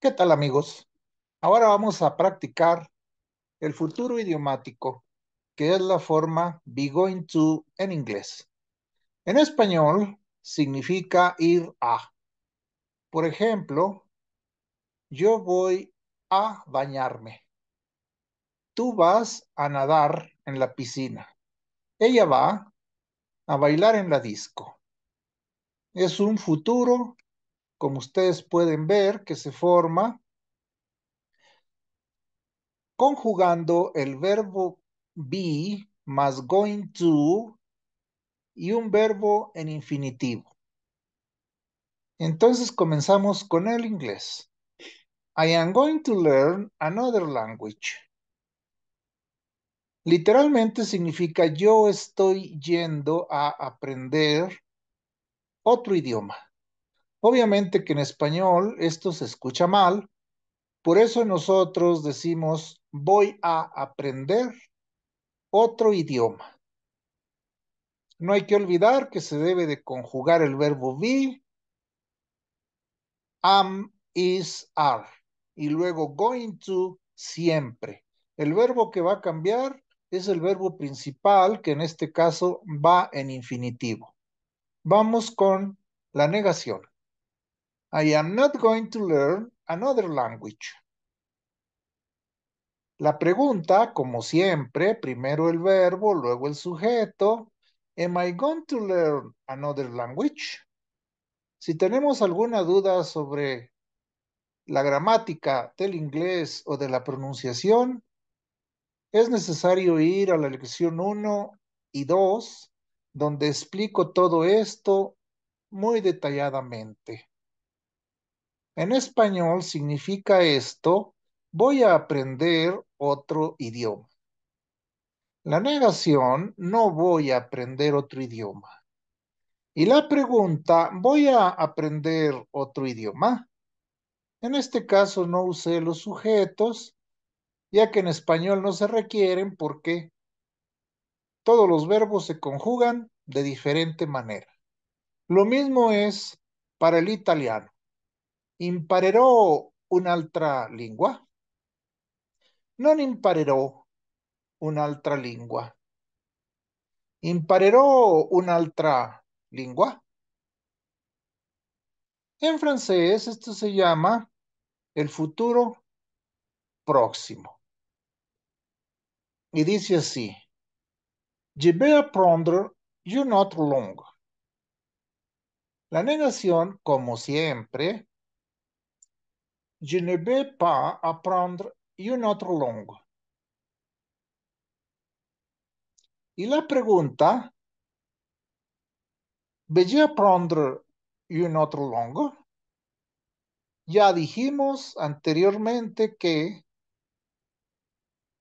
¿Qué tal amigos? Ahora vamos a practicar el futuro idiomático, que es la forma be going to en inglés. En español significa ir a. Por ejemplo, yo voy a bañarme. Tú vas a nadar en la piscina. Ella va a bailar en la disco. Es un futuro como ustedes pueden ver, que se forma conjugando el verbo be más going to y un verbo en infinitivo. Entonces comenzamos con el inglés. I am going to learn another language. Literalmente significa yo estoy yendo a aprender otro idioma. Obviamente que en español esto se escucha mal, por eso nosotros decimos voy a aprender otro idioma. No hay que olvidar que se debe de conjugar el verbo be, am, is, are, y luego going to siempre. El verbo que va a cambiar es el verbo principal, que en este caso va en infinitivo. Vamos con la negación. I am not going to learn another language. La pregunta, como siempre, primero el verbo, luego el sujeto. Am I going to learn another language? Si tenemos alguna duda sobre la gramática del inglés o de la pronunciación, es necesario ir a la lección 1 y 2, donde explico todo esto muy detalladamente. En español significa esto, voy a aprender otro idioma. La negación, no voy a aprender otro idioma. Y la pregunta, voy a aprender otro idioma. En este caso no usé los sujetos, ya que en español no se requieren porque todos los verbos se conjugan de diferente manera. Lo mismo es para el italiano imparerò un'altra lingua? Non un lengua. lingua. un altra lingua. En francés esto se llama el futuro próximo. Y dice así. Je vais apprendre une autre langue. La negación, como siempre, Je ne vais pas apprendre une autre langue. Y la pregunta, ¿Veis aprender un otro langue? Ya dijimos anteriormente que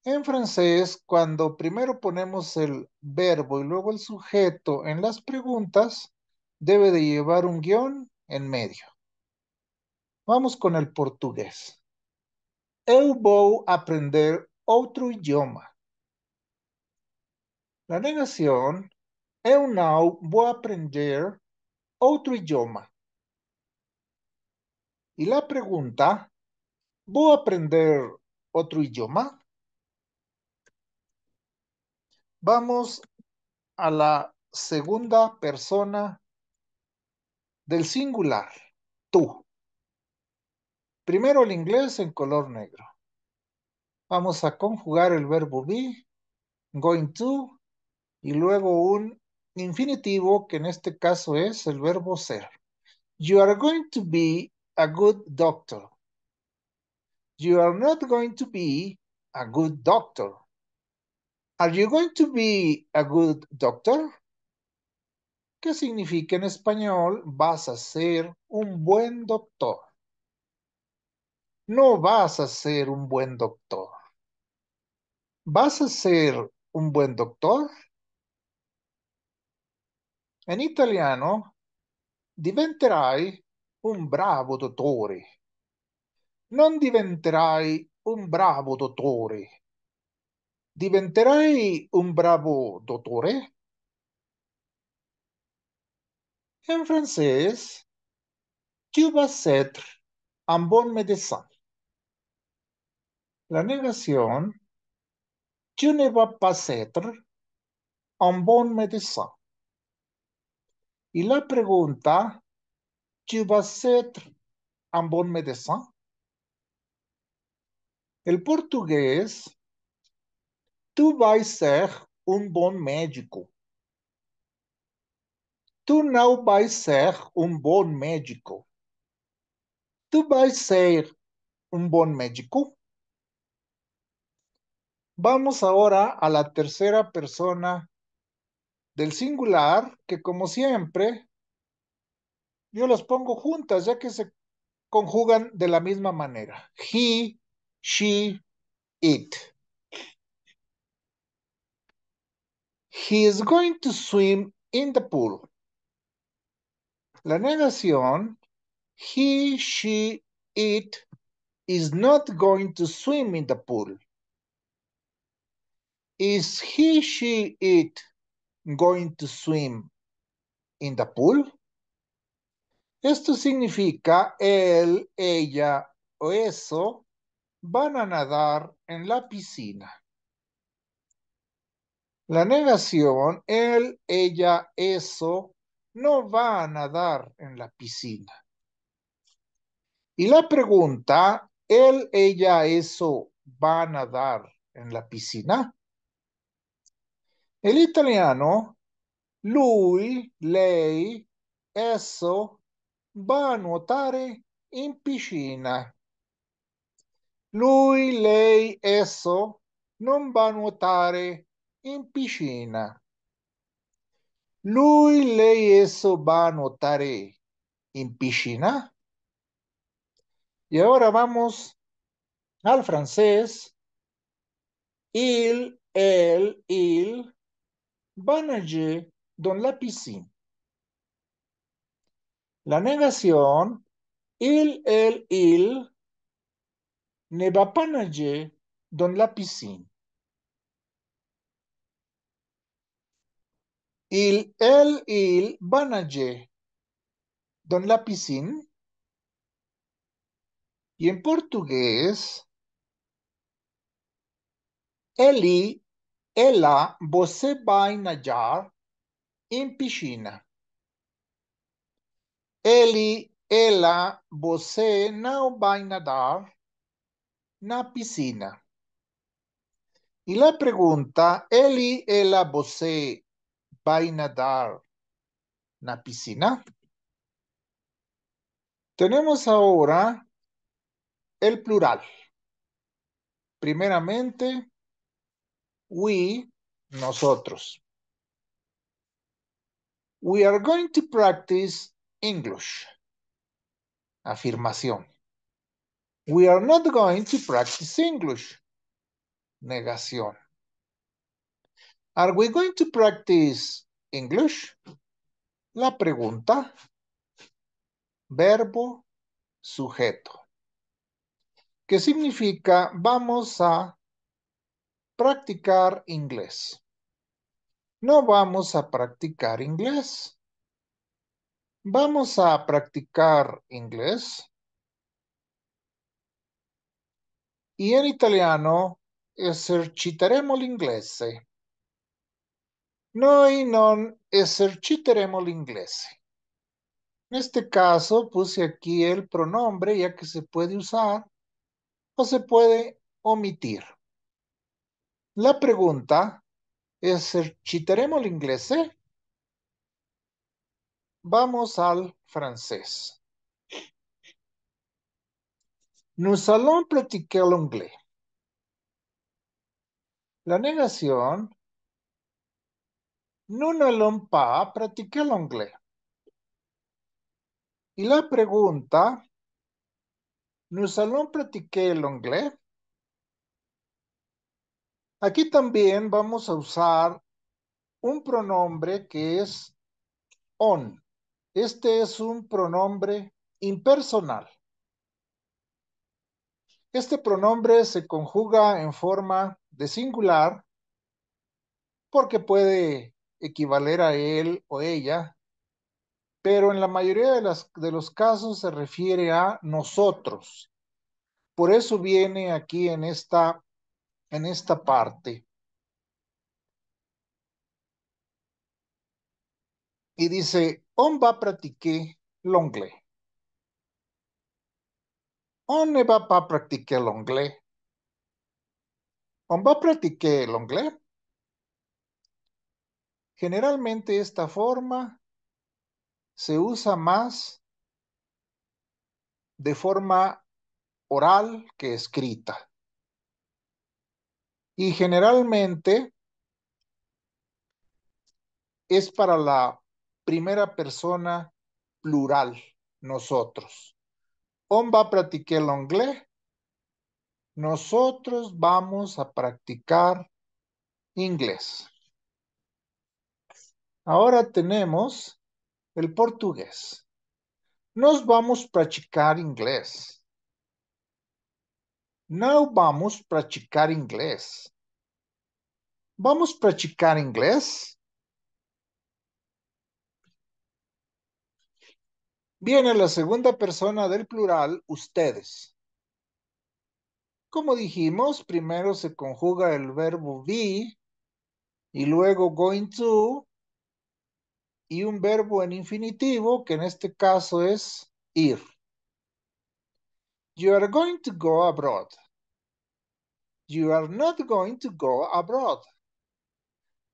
en francés, cuando primero ponemos el verbo y luego el sujeto en las preguntas, debe de llevar un guión en medio. Vamos con el portugués. Eu vou aprender outro idioma. La negación. eu não vou aprender outro idioma. Y e la pregunta. vou aprender outro idioma? Vamos a la segunda persona del singular, tú. Primero el inglés en color negro. Vamos a conjugar el verbo be, going to, y luego un infinitivo que en este caso es el verbo ser. You are going to be a good doctor. You are not going to be a good doctor. Are you going to be a good doctor? ¿Qué significa en español? Vas a ser un buen doctor no vas a ser un buen doctor. ¿Vas a ser un buen doctor? En italiano diventerai un bravo dottore. Non diventerai un bravo dottore. Diventerai un bravo dottore? En francés, tu vas ser un bon médecin. La negación tu ne vas pas être un bon médecin. Y la pregunta, ¿tu vas ser un bon médecin? El portugués, tu vas ser un bom médico. Tu não vais ser um bom médico. Tu vais ser um bom médico? Vamos ahora a la tercera persona del singular, que como siempre, yo las pongo juntas, ya que se conjugan de la misma manera. He, she, it. He is going to swim in the pool. La negación, he, she, it, is not going to swim in the pool. Is he, she, it going to swim in the pool? Esto significa él, ella o eso van a nadar en la piscina. La negación, él, ella, eso, no va a nadar en la piscina. Y la pregunta, él, ella, eso, va a nadar en la piscina. E l'italiano, lui, lei, esso, va a nuotare in piscina. Lui, lei, esso, non va a nuotare in piscina. Lui, lei, esso va a nuotare in piscina. E ora vamos al francese. Il, el, il va don la piscina. La negación, il, el il, ne va panaje don la piscina. Il, el il va Don don la piscina. Y en portugués, Eli Ela, va a nadar en piscina. ella, ella, você va vai nadar na piscina. Y la pregunta, pregunta: ella, ella, va vai nadar na piscina? Tenemos ahora el plural. Primeramente, we, nosotros. We are going to practice English. Afirmación. We are not going to practice English. Negación. Are we going to practice English? La pregunta. Verbo sujeto. ¿Qué significa vamos a practicar inglés. No vamos a practicar inglés. Vamos a practicar inglés. Y en italiano No l'inglese. Noi non el l'inglese. En este caso puse aquí el pronombre ya que se puede usar o se puede omitir. La pregunta es, si el inglés, ¿eh? vamos al francés. Nous allons pratiquer l'anglais. La negación, nous allons pas el l'anglais. Y la pregunta, nous allons pratiquer l'anglais. Aquí también vamos a usar un pronombre que es on. Este es un pronombre impersonal. Este pronombre se conjuga en forma de singular porque puede equivaler a él o ella, pero en la mayoría de, los casos se refiere a nosotros. Por eso viene aquí en esta en esta parte. Y dice, on va a el On ne va pas el l'anglais. On va a el inglés? Generalmente esta forma se usa más de forma oral que escrita. Y generalmente es para la primera persona plural, nosotros. On va el inglés. Nosotros vamos a practicar inglés. Ahora tenemos el portugués. Nos vamos a practicar inglés. Now vamos a practicar inglés. Vamos a practicar inglés. Viene la segunda persona del plural, ustedes. Como dijimos, primero se conjuga el verbo be y luego going to y un verbo en infinitivo que en este caso es ir. You are going to go abroad. You are not going to go abroad.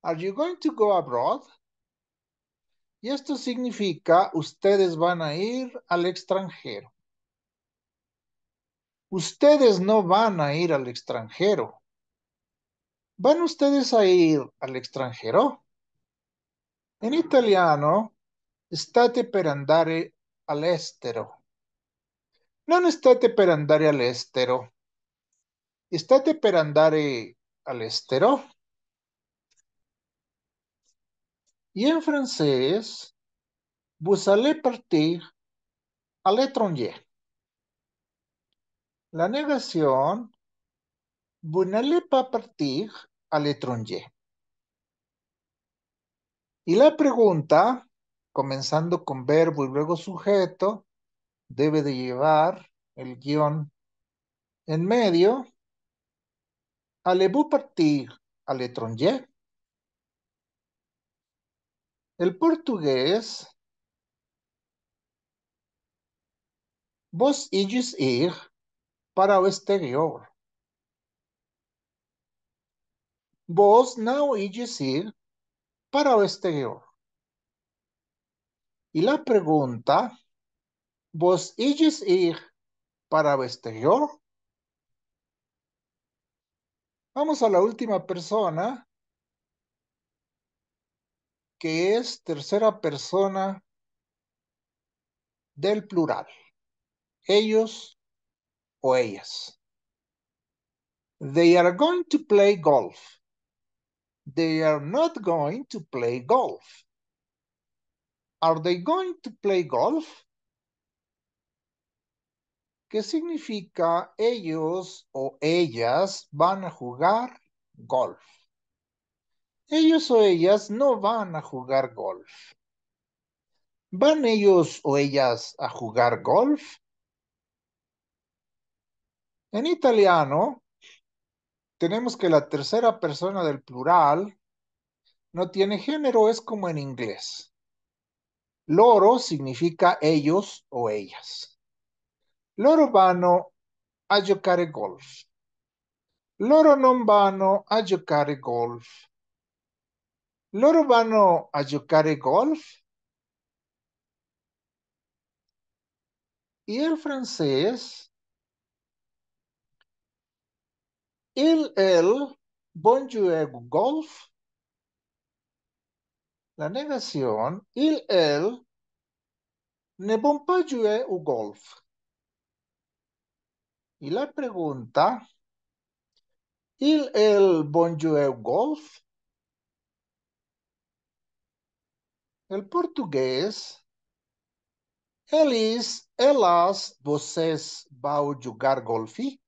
Are you going to go abroad? Y esto significa ustedes van a ir al extranjero. Ustedes no van a ir al extranjero. ¿Van ustedes a ir al extranjero? En italiano, state per andare all'estero. Non estate per andare all'estero? estate per andare estero? Y en francés, vous allez partir à l'étranger. La negación, vous n'allez pas partir à l'étranger. Y la pregunta, comenzando con verbo y luego sujeto, debe de llevar el guión en medio. Allez-vous partir a l'étranger? El portugués. Vos ides ir para o exterior. Vos now ides ir para o exterior. Y la pregunta vos illes ir para vestir. Vamos a la última persona, que es tercera persona del plural. Ellos o ellas. They are going to play golf. They are not going to play golf. Are they going to play golf? ¿Qué significa ellos o ellas van a jugar golf. Ellos o ellas no van a jugar golf. ¿Van ellos o ellas a jugar golf? En italiano tenemos que la tercera persona del plural no tiene género, es como en inglés. Loro significa ellos o ellas. Loro vanno a giocare golf. Loro non vanno a giocare golf. Loro vanno a giocare golf. E il francese, il el, bonjour golf, la negazione, il el, ne bon pas jouer au golf. Y la pregunta, ¿y el bonjour golf? El portugués. ¿elis, elas, vocês vão jogar golfi?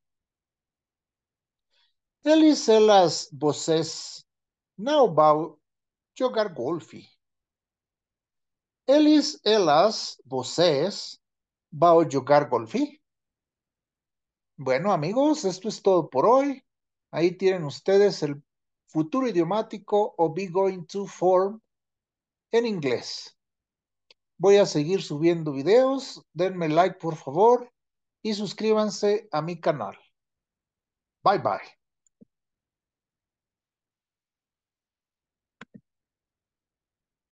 ¿Elis, elas, vocês não vão jogar golfi? ¿Elis, elas, vocês vão jugar golfi? Bueno, amigos, esto es todo por hoy. Ahí tienen ustedes el futuro idiomático o be going to form en inglés. Voy a seguir subiendo videos. Denme like, por favor, y suscríbanse a mi canal. Bye bye.